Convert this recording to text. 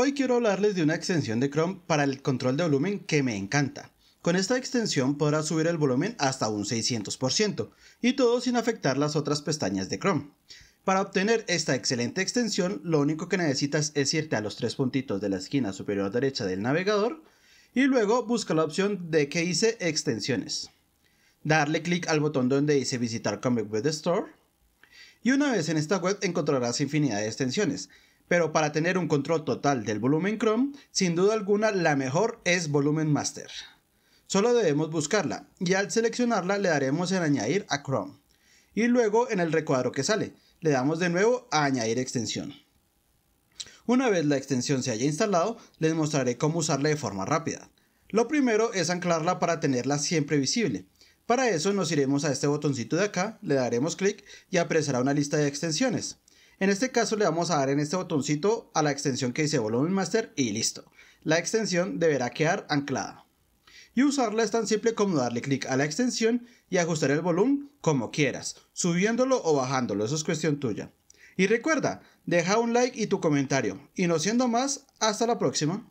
Hoy quiero hablarles de una extensión de Chrome para el control de volumen que me encanta. Con esta extensión podrás subir el volumen hasta un 600% y todo sin afectar las otras pestañas de Chrome. Para obtener esta excelente extensión, lo único que necesitas es irte a los tres puntitos de la esquina superior derecha del navegador y luego busca la opción de que hice extensiones. Darle clic al botón donde dice visitar Comic Web Store y una vez en esta web encontrarás infinidad de extensiones pero para tener un control total del volumen Chrome, sin duda alguna la mejor es Volumen Master. Solo debemos buscarla y al seleccionarla le daremos en añadir a Chrome. Y luego en el recuadro que sale, le damos de nuevo a añadir extensión. Una vez la extensión se haya instalado, les mostraré cómo usarla de forma rápida. Lo primero es anclarla para tenerla siempre visible. Para eso nos iremos a este botoncito de acá, le daremos clic y aparecerá una lista de extensiones. En este caso le vamos a dar en este botoncito a la extensión que dice Volumen Master y listo. La extensión deberá quedar anclada. Y usarla es tan simple como darle clic a la extensión y ajustar el volumen como quieras, subiéndolo o bajándolo, eso es cuestión tuya. Y recuerda, deja un like y tu comentario. Y no siendo más, hasta la próxima.